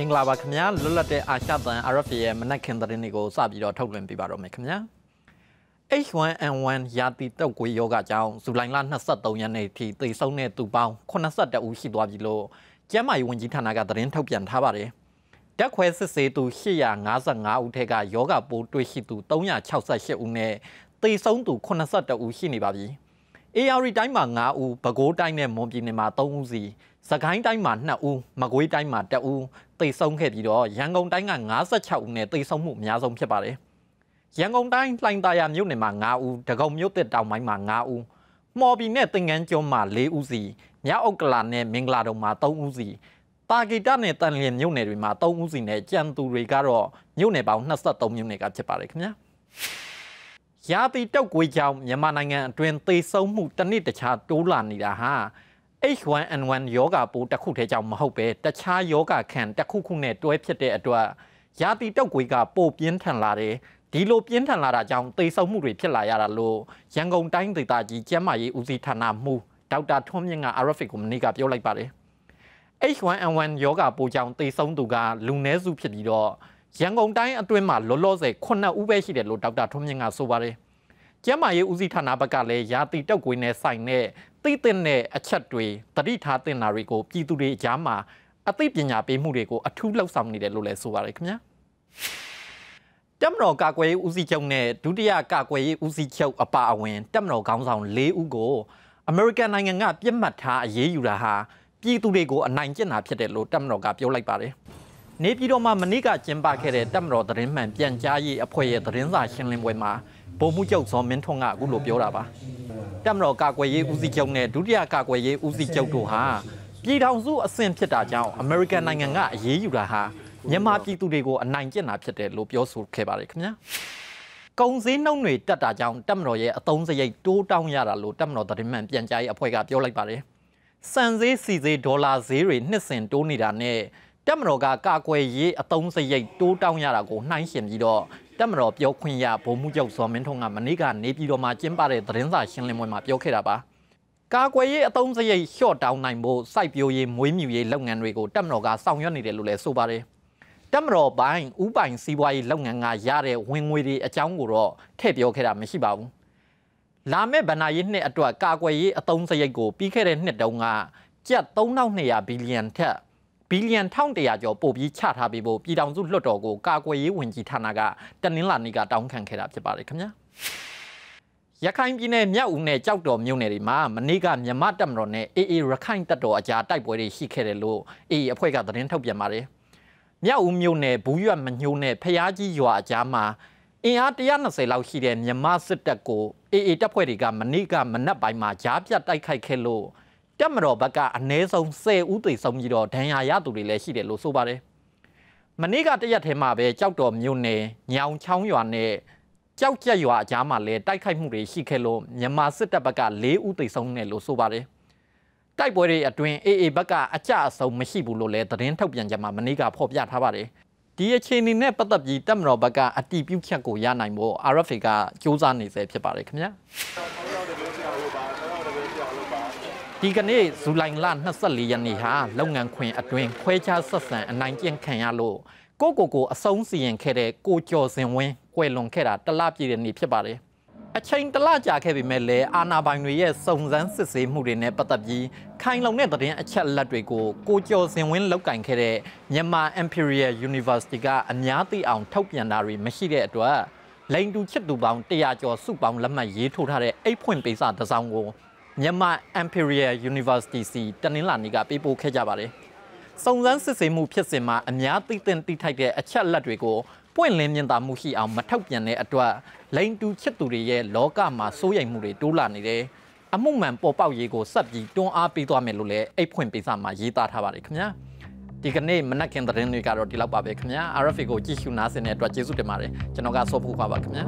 မင်္ဂလာပါခင်ဗျာလွတ်လပ်တဲ့အာရှတန် RFA ရဲ့မနက်ခင်သတင်းတွေကိုစပြီးတော့ထုတ်လွှင့်ပေးပါတော့မယ်ခင်ဗျာ H1N1 ရာသီတုပ်ကွေးရောဂါကြောင့်ဇူလိုင်လ23ရက်နေ့ထိသေဆုံးတဲ့သူပေါင်း82ဦးရှိသွားပြီလို့ကျန်းမာရေးဝန်ကြီးဌာနကသတင်းထုတ်ပြန်ထားပါတယ်ဓာတ်ခွဲစစ်ဆေးသူ855ဦးထက်ကယောဂါပိုးတွေ့ရှိသူ368ဦးနဲ့သေဆုံးသူ82ဦးရှိနေပါပြီ။ AR တိုင်းမှာ9ဦးပဲခူးတိုင်းနဲ့မွန်ပြည်နယ်မှာ3ဦးစီစကိုင်းတိုင်းမှာ2ဦးမကွေးတိုင်းမှာ1ဦးသေဆုံးခဲ့ပြီးတော့ရန်ကုန်တိုင်းက56ဦးနဲ့သေဆုံးမှုအများဆုံးဖြစ်ပါတယ်ရန်ကုန်တိုင်းလှိုင်သာယာမြို့နယ်မှာ9ဦးဒဂုံမြို့တစ်တောင်ပိုင်းမှာ9ဦးမော်ပြည်နဲ့တင်ငန်းကျွန်းမှာ၄ဦးစီမြောက်ဥက္ကလာနဲ့မင်္ဂလာတုံမှာ3ဦးစီပါဂီတနဲ့တန်လျင်မြို့နယ်တွေမှာ3ဦးစီနဲ့ကြံသူတွေကတော့မြို့နယ်ပေါင်း23မြို့နယ်ကဖြစ်ပါတယ်ခင်ဗျာ။ရာသီတုပ်ကွေးကြောင့်မြန်မာနိုင်ငံအတွင်းသေဆုံးမှုတစ်နှစ်တခြားတိုးလာနေတာဟာ H1N1 ယောဂါပိုးတစ်ခုတည်းကြောင့်မဟုတ်ပဲတခြားယောဂါခံတစ်ခုခုနဲ့တွဲဖြစ်တဲ့အတွက်ရာသီတုပ်ကွေးကပိုပြင်းထန်လာတယ်ဒီလိုပြင်းထန်လာတာကြောင့်သေဆုံးမှုတွေဖြစ်လာရတာလို့ရန်ကုန်တိုင်းဒေသကြီးကျန်းမာရေးဦးစီးဌာနမှူးဒေါက်တာထွန်းမြင့်က RFA ကိုမနေ့ကပြောလိုက်ပါတယ် H1N1 ယောဂါပိုးကြောင့်သေဆုံးသူကလူနည်းစုဖြစ်ပြီးတော့ရန်ကုန်တိုင်းအတွင်းမှာလောလောဆယ်9ဦးပဲရှိတယ်လို့ဒေါက်တာထွန်းမြင့်ကဆိုပါတယ်။ကျန်းမာရေးဦးစီးဌာနဘက်ကလည်းရာသီတုပ်ကွေးနဲ့ဆိုင်တဲ့သိသင့်တဲ့အချက်တွေတတိထားတင်တာတွေကိုပြည်သူတွေကြားမှာ အသိပညာပေးမှုတွေကိုအထူးလှုပ်ဆောင်နေတယ်လို့လည်းဆိုပါတယ်ခင်ဗျာ။တမတော်ကာကွယ်ရေးဦးစီးချုပ်နဲ့ဒုတိယကာကွယ်ရေးဦးစီးချုပ်အပါအဝင်တမတော်ခေါင်းဆောင်၄ဦးကိုအမေရိကန်နိုင်ငံကပြစ်မှတ်ထားအရေးယူတာဟာပြည်သူတွေကိုအနိုင်ကျင့်တာဖြစ်တယ်လို့တမတော်ကပြောလိုက်ပါတယ်။နေပြည်တော်မှာမနေ့ကကျင်းပခဲ့တဲ့တပ်မတော်သတင်းမှန်ပြန်ကြားရေးအဖွဲ့ရဲ့သတင်းစာရှင်းလင်းပွဲမှာဗိုလ်မှူးချုပ်စောမင်းထွန်းကအခုလိုပြောတာပါတပ်မတော်ကာကွယ်ရေးဦးစီးချုပ်နဲ့ဒုတိယကာကွယ်ရေးဦးစီးချုပ်တို့ဟာပြည်ထောင်စုအဆင့်ဖြစ်တာကြောင့်အမေရိကန်နိုင်ငံကအရေးယူတာဟာမြန်မာပြည်သူတွေကိုအနိုင်ကျင့်တာဖြစ်တယ်လို့ပြောဆိုခဲ့ပါတယ်ခင်ဗျာကုံစည်းနှုံတွေတက်တာကြောင့်တပ်မတော်ရဲ့အတုံးစရိတ်တိုးတောင်းရတာလို့တပ်မတော်သတင်းမှန်ပြန်ကြားရေးအဖွဲ့ကပြောလိုက်ပါတယ်စံဈေးစီဈေးဒေါ်လာဈေးတွေနှစ်စင်တိုးနေတာနဲ့တက်မတော်ကကာကွယ်ရေးအတုံးစရိတ်တိုးတောင်းရတာကိုနှိုင်းယှဉ်ပြီးတော့တက်မတော်ပြောခွင့်ရဗိုလ်မှူးချုပ်စောမင်းထွန်းကမနေ့ကနေပြည်တော်မှာကျင်းပတဲ့သတင်းစာရှင်းလင်းပွဲမှာပြောခဲ့တာပါကာကွယ်ရေးအတုံးစရိတ်လျှော့တောင်းနိုင်ဖို့စိုက်ပျိုးရေးမွေးမြူရေးလုပ်ငန်းတွေကိုတက်မတော်ကဆောင်ရွက်နေတယ်လို့လည်းဆိုပါတယ်တက်မတော်ပိုင်းဥပိုင်စီးပွားရေးလုပ်ငန်းကရတဲ့ဝင်ငွေတွေအကြောင်းကိုတော့ထည့်ပြောခဲ့တာမရှိပါဘူးလာမယ့်ဗဏ္ဍာရေးနှစ်အတွက်ကာကွယ်ရေးအတုံးစရိတ်ကိုပြီးခဲ့တဲ့နှစ်တုန်းကကျပ်3200ဘီလီယံထက်ဘီလီယံ1100ကျော်ပို့ပြီးချထားပေးဖို့ပြည်ထောင်စုလွှတ်တော်ကိုကာကွယ်ရေးဝန်ကြီးဌာနကတနင်္လာနေ့ကတောင်းခံခဲ့တာဖြစ်ပါတယ်ခင်ဗျာရခိုင်ပြည်နယ်မြောက်ဦးနယ်ကြောက်တော်မြို့နယ်တွေမှာမနေ့ကမြမတပ်မတော်နဲ့အေအေရခိုင်တပ်တော်အကြားတိုက်ပွဲတွေရှိခဲ့တယ်လို့အေအေအဖွဲ့ကသတင်းထုတ်ပြန်ပါတယ်မြောက်ဦးမြို့နယ်ဘူးရွက်မညိုးနယ်ဖျားကြီးရွာအကြားမှာအင်အား120လောက်ရှိတဲ့မြမစစ်တပ်ကိုအေအေတပ်ဖွဲ့တွေကမနေ့ကမနက်ပိုင်းမှာကြားပြတ်တိုက်ခိုက်ခဲ့လို့တက်မတော်ဘက်ကအနည်းဆုံး10ဦးသေဆုံးပြီးတော့ဒဏ်ရာရသူတွေလည်းရှိတယ်လို့ဆိုပါတယ်။မနေ့ကတရက်ထဲမှာပဲကြောက်တော်မြို့နယ်ညောင်ချောင်းရွာနဲ့ကြောက်ကြက်ရွာအကြားမှာလည်းတိုက်ခိုက်မှုတွေရှိခဲ့လို့မြန်မာစစ်တပ်ဘက်က၄ဦးသေဆုံးတယ်လို့ဆိုပါတယ်။တိုက်ပွဲတွေအတွင်း AA ဘက်ကအကြအဆုံးမရှိဘူးလို့လည်းသတင်းထုတ်ပြန်ကြမှာမနေ့ကဖော်ပြထားပါတယ်။ဒီအခြေအနေနဲ့ပတ်သက်ပြီးတပ်မတော်ဘက်ကအတိပြုချက်ကိုရနိုင်ဖို့ RFA ကစ조사နေစေဖြစ်ပါတယ်ခင်ဗျာ။ဒီကနေ့ဇူလိုင်လ24ရက်နေ့ဟာလုပ်ငန်းခွင်အတွင်းခွဲခြားဆက်ဆံအနိုင်ကျင့်ခံရလို့ကိုကိုကိုအဆုံးစီရင်ခဲ့တဲ့ကိုကျော်စင်ဝင်းကွယ်လွန်ခဲ့တာတလပြည့်တဲ့နေ့ဖြစ်ပါတယ်အချိန်တလကြာခဲ့ပြီမဲ့လည်းအာနာပိုင်တွေရဲ့စုံစမ်းစစ်ဆေးမှုတွေနဲ့ပတ်သက်ပြီးခိုင်လုံတဲ့သတင်းအချက်အလက်တွေကိုကိုကျော်စင်ဝင်းလောက်ကင်ခဲ့တဲ့မြန်မာ Imperial University ကအများသိအောင် ထုတ်ပြန်တာတွေမရှိတဲ့အတွက်လိန်တူချစ်သူပေါင်း100ကျော်စုပေါင်းလက်မှတ်ရေးထိုးထားတဲ့အိတ်ဖွင့်ပိစာတစ်စောင်ကိုမြန်မာ Imperial University စီတနင်္လာနေ့ကပေးပို့ခဲ့ကြပါတယ်။စုံစမ်းစစ်ဆေးမှုဖြစ်စဉ်မှာအများသိသင့်သိထိုက်တဲ့အချက်လက်တွေကိုပွင့်လင်းမြင်သာမှုရှိအောင်မထောက်ပြန်တဲ့အတွက်လိန်တူချစ်သူတွေရဲ့လောကမှာစိုးရိမ်မှုတွေတိုးလာနေတယ်။အမှုမှန်ပေါ်ပေါက်ရေးကိုဆက်ပြီးတွန်းအားပေးသွားမယ်လို့လည်းအိတ်ဖွင့်ပေးစာမှာရေးသားထားပါတယ်ခင်ဗျာ။ဒီကနေ့မနက်ခင်းသတင်းတွေကတော့ဒီလောက်ပါပဲခင်ဗျာ RFA ကိုကြည့်ရှုနားဆင်တဲ့အတွက်ကျေးဇူးတင်ပါတယ်ကျွန်တော်ကဆော့ဖို့ပါပါခင်ဗျာ